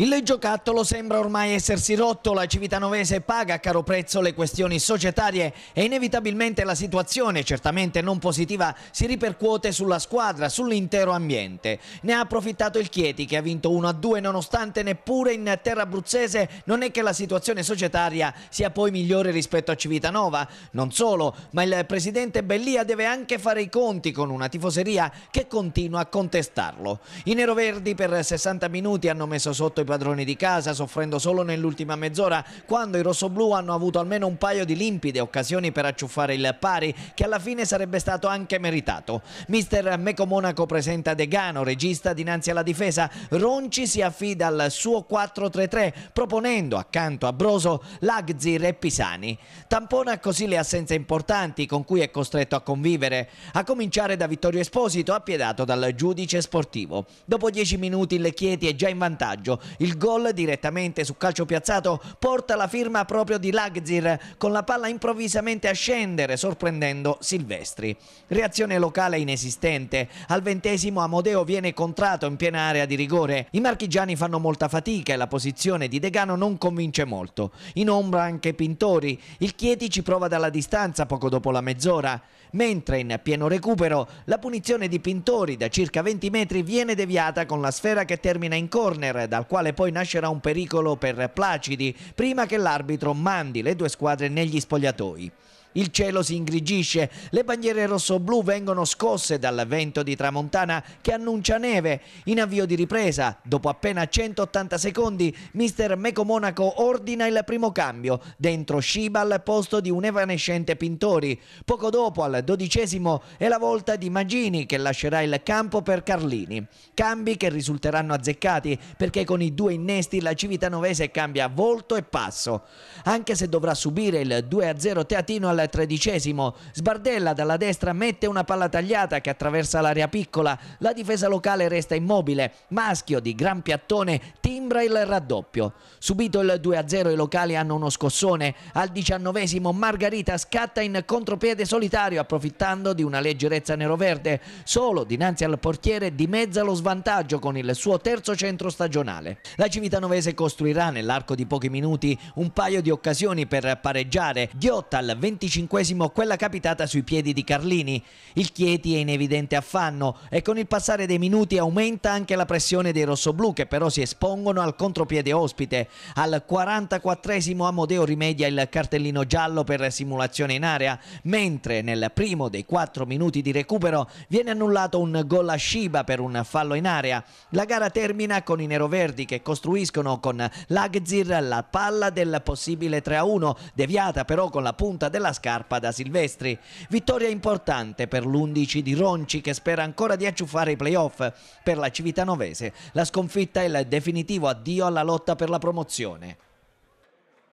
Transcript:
Il giocattolo sembra ormai essersi rotto, la Civitanovese paga a caro prezzo le questioni societarie e inevitabilmente la situazione, certamente non positiva, si ripercuote sulla squadra, sull'intero ambiente. Ne ha approfittato il Chieti che ha vinto 1-2 nonostante neppure in terra abruzzese non è che la situazione societaria sia poi migliore rispetto a Civitanova. Non solo, ma il presidente Bellia deve anche fare i conti con una tifoseria che continua a contestarlo. I neroverdi per 60 minuti hanno messo sotto i padroni di casa soffrendo solo nell'ultima mezz'ora quando i rossoblù hanno avuto almeno un paio di limpide occasioni per acciuffare il pari che alla fine sarebbe stato anche meritato. Mister Meco Monaco presenta Degano, regista dinanzi alla difesa. Ronci si affida al suo 4-3-3 proponendo accanto a Broso Lagzir e Pisani. Tampona così le assenze importanti con cui è costretto a convivere, a cominciare da Vittorio Esposito appiedato dal giudice sportivo. Dopo 10 minuti il Chieti è già in vantaggio il gol direttamente su calcio piazzato porta la firma proprio di Lagzir con la palla improvvisamente a scendere sorprendendo Silvestri. Reazione locale inesistente. Al ventesimo Amodeo viene contratto in piena area di rigore. I marchigiani fanno molta fatica e la posizione di Degano non convince molto. In ombra anche Pintori. Il Chieti ci prova dalla distanza poco dopo la mezz'ora. Mentre in pieno recupero la punizione di Pintori da circa 20 metri viene deviata con la sfera che termina in corner dal quale quale poi nascerà un pericolo per Placidi prima che l'arbitro mandi le due squadre negli spogliatoi. Il cielo si ingrigisce, le bandiere rosso-blu vengono scosse dal vento di tramontana che annuncia neve. In avvio di ripresa, dopo appena 180 secondi, mister Meco Monaco ordina il primo cambio, dentro Sciba al posto di un evanescente Pintori. Poco dopo, al dodicesimo, è la volta di Magini che lascerà il campo per Carlini. Cambi che risulteranno azzeccati perché con i due innesti la Civitanovese cambia volto e passo. Anche se dovrà subire il 2-0 teatino al al tredicesimo. Sbardella dalla destra mette una palla tagliata che attraversa l'area piccola. La difesa locale resta immobile. Maschio di gran piattone timbra il raddoppio. Subito il 2-0 i locali hanno uno scossone. Al diciannovesimo Margarita scatta in contropiede solitario approfittando di una leggerezza neroverde. Solo dinanzi al portiere dimezza lo svantaggio con il suo terzo centro stagionale. La Civitanovese costruirà nell'arco di pochi minuti un paio di occasioni per pareggiare. Ghiotta al 25 25 quella capitata sui piedi di Carlini. Il Chieti è in evidente affanno e con il passare dei minuti aumenta anche la pressione dei rossoblù che però si espongono al contropiede ospite. Al 44 Amodeo rimedia il cartellino giallo per simulazione in area, mentre nel primo dei 4 minuti di recupero viene annullato un gol a Shiba per un fallo in area. La gara termina con i neroverdi che costruiscono con Lagzir la palla del possibile 3-1, deviata però con la punta della scarpa da Silvestri. Vittoria importante per l'11 di Ronci che spera ancora di acciuffare i playoff. Per la Civitanovese. la sconfitta è il definitivo addio alla lotta per la promozione.